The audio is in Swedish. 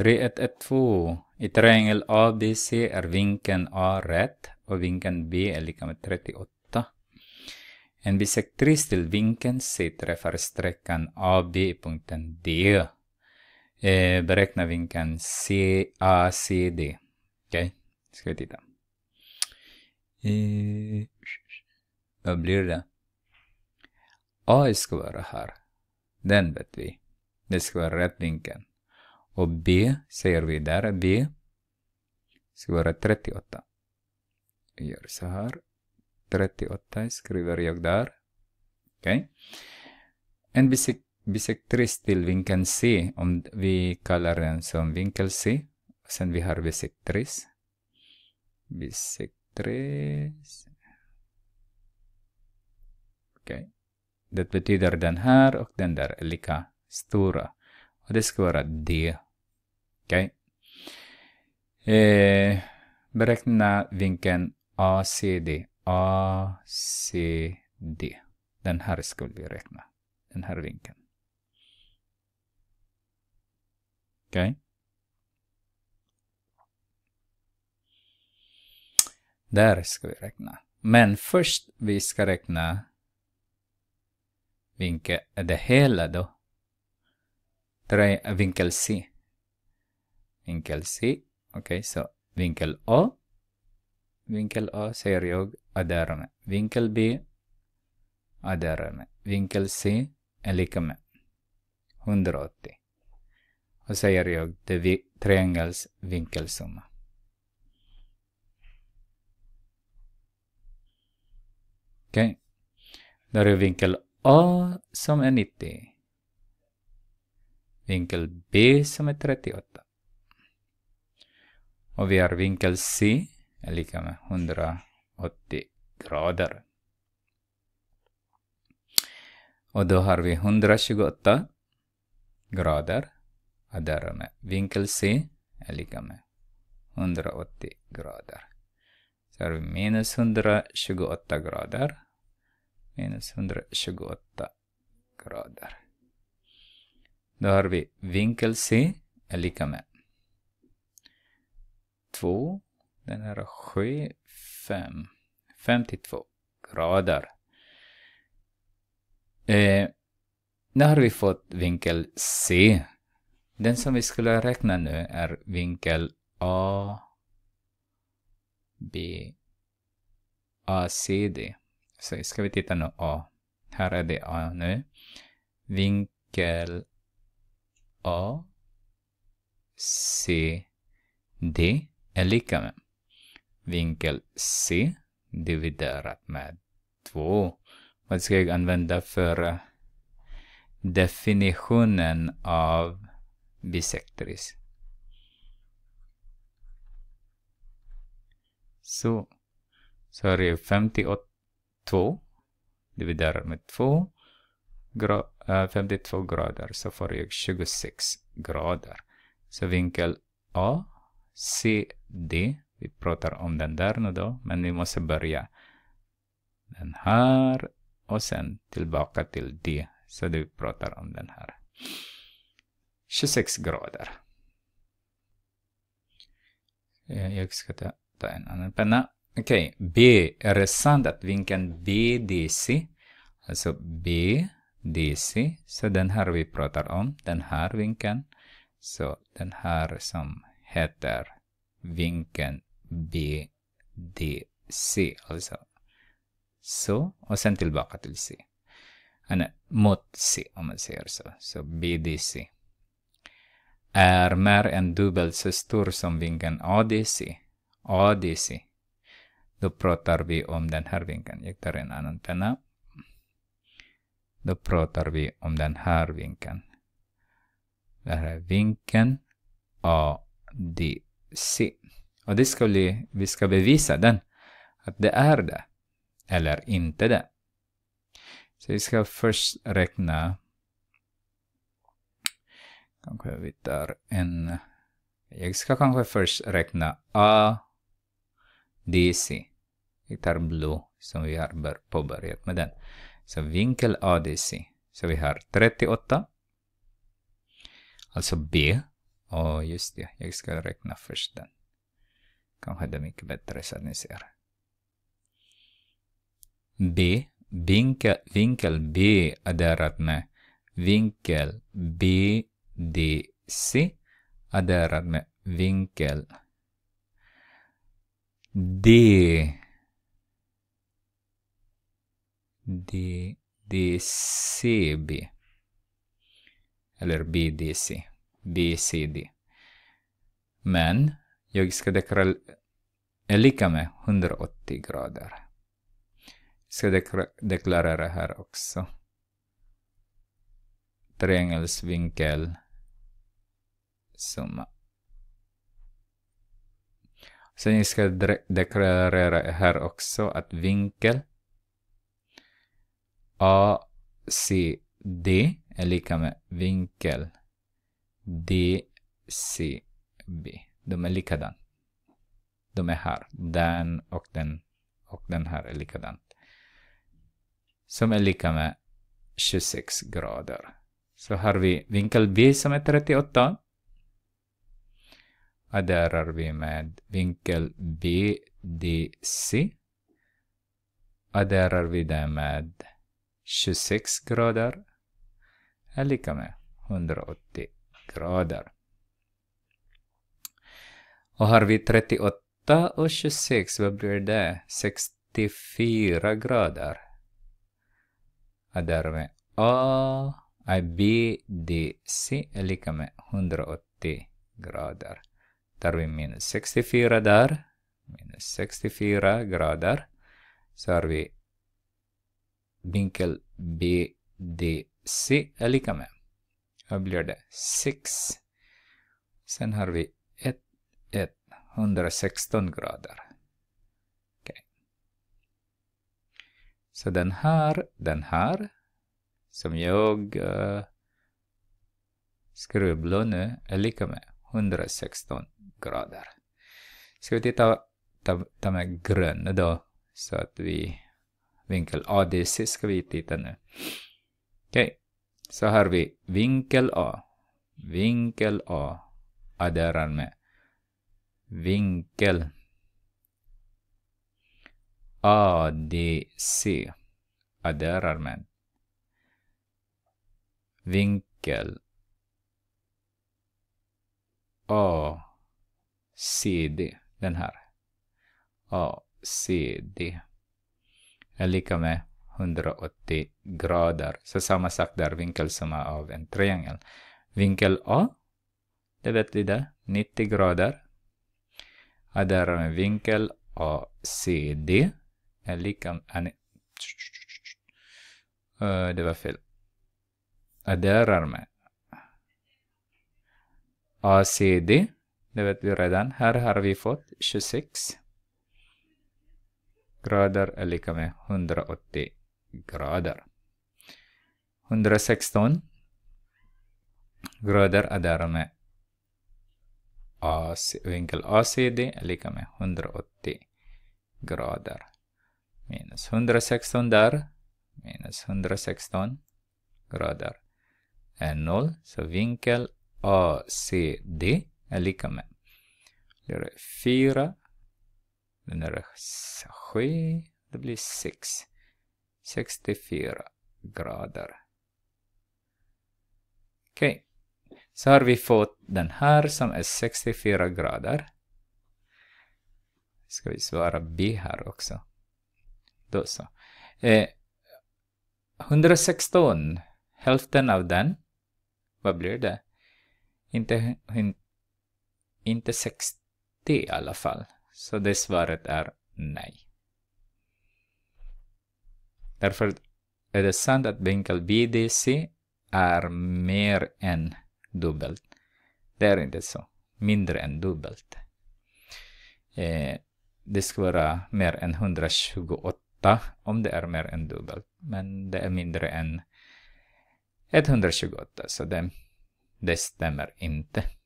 3112. I triangel ABC är vinkeln A rätt och vinkeln B är lika med 38. En bisektris till vinkeln C träffar sträckan AB i punkten D. Eh, beräkna vinkeln CACD. Okej, okay. ska vi titta. Eh, vad blir det? A ska vara här. Den vet vi. Det ska vara rätt vinkeln. Och B säger vi där, B ska vara 38. Vi gör så här. 38 skriver jag där. Okej. Okay. En bisek bisektriss till vinkeln C, om vi kallar den som vinkel C. Sen vi har bisektris. Bisektris. Okej. Okay. Det betyder den här och den där är lika stora. Och det ska vara D. Okej. Okay. Eh, beräkna vinkeln ACD. ACD. Den här ska vi räkna. Den här vinkeln. Okej. Okay. Där ska vi räkna. Men först vi ska räkna vinkel, det hela då. Tre, vinkel C vinkel C. Okej, okay, så vinkel A. Vinkel A säger jag är där med. Vinkel B är där med. Vinkel C är lika med 180. Och säger jag det vi, triangels vinkelsumma. Okej. Okay. Där är vinkel A som är 90. Vinkel B som är 38. Och vi har vinkel C är lika med 180 grader. Och då har vi 128 grader. Och därmed vinkel C är lika med 180 grader. Så har vi minus 128 grader. Minus 128 grader. Då har vi vinkel C är lika med 2. Den är 7, 5. 52 grader. Eh, nu har vi fått vinkel C. Den som vi skulle räkna nu är vinkel A, B, A, C, D. Så ska vi titta nu A. Här är det A nu. Vinkel A, C, D är lika med vinkel C dividerat med 2. Vad ska jag använda för eh, definitionen av bisektris? Så, så har jag 52 dividerat med 2, gra, 52 eh, grader, så får jag 26 grader. Så vinkel A, C D, Vi pratar om den där nu då, men vi måste börja den här och sen tillbaka till D. Så vi pratar om den här. 26 grader. Eh, jag ska ta, ta en annan penna. Okej, okay. B. Är det sant att vinkeln BDC, alltså BDC, så den här vi pratar om, den här vinkeln, så den här som heter vinkeln BDC. Alltså. Så, och sen tillbaka till C. Ano, mot C om man säger så. Så BDC är mer än dubbelt så stor som vinkeln ADC. ADC. Då pratar vi om den här vinkeln. Jag tar en annan penna. Då pratar vi om den här vinkeln. Det här är vinkeln ADC se. Och det ska bli, vi ska bevisa den, att det är det, eller inte det. Så vi ska först räkna, kanske vi tar en, jag ska kanske först räkna A, D, C. Jag tar blå som vi har påbörjat med den. Så vinkel A, ADC. Så vi har 38. Alltså B Ja, just det. Jag ska räkna först den. Kanske det är mycket bättre så att ni ser. B. Vinkel, vinkel B adalah med vinkel BDC adalah med vinkel D D DCB eller BDC. BCD. Men jag ska deklarera är lika med 180 grader. Jag ska deklarera här också. Triangels vinkel summa. Sen jag ska deklarera här också att vinkel ACD är lika med vinkel D, C, B. De är likadan. De är här. Den och den och den här är likadan. Som är lika med 26 grader. Så har vi vinkel B som är 38. Och där har vi med vinkel BDC. Och där har vi det med 26 grader. Är lika med 180 grader. Och har vi 38 och 26, vad blir det? 64 grader. Och därmed A, B, D, C är lika med 180 grader. Tar vi minus 64 där, minus 64 grader, så har vi vinkel BDC är lika med här blir det 6. Sen har vi 1, 1, 116 grader. Okay. Så den här, den här, som jag uh, eh, skrubblar nu, är lika med 116 grader. Ska vi titta, ta, ta med grön då, så att vi vinkel ADC ska vi titta nu. Okej. Okay. Så har vi vinkel A. Vinkel A. adderar med. Vinkel. ADC. adderar med. Vinkel. ACD. Den här. ACD är lika med 180 grader så samma sak där, vinkelsumma av en triangel. Vinkel A, det vet vi det, 90 grader. Och där har vi vinkel ACD är lika med... Uh, det var fel. Och där är med. ACD, det vet vi redan. Här har vi fått 26 grader är lika med 180 grader. 116 grader är därmed AC, vinkel ACD är lika med 180 grader. Minus 116 där, minus 116 grader är 0. Så vinkel ACD är lika med det är 4, den är 7, det blir 6. 64 grader. Okej. Okay. Så har vi fått den här som är 64 grader. Ska vi svara B här också. Då så. Eh, 116, hälften av den. Vad blir det? Inte, inte 60 i alla fall. Så det svaret är nej. Därför är det sant att vinkel BDC är mer än dubbelt. Det är inte så. Mindre än dubbelt. Eh, det ska vara mer än 128 om det är mer än dubbelt. Men det är mindre än 128, så det, det stämmer inte.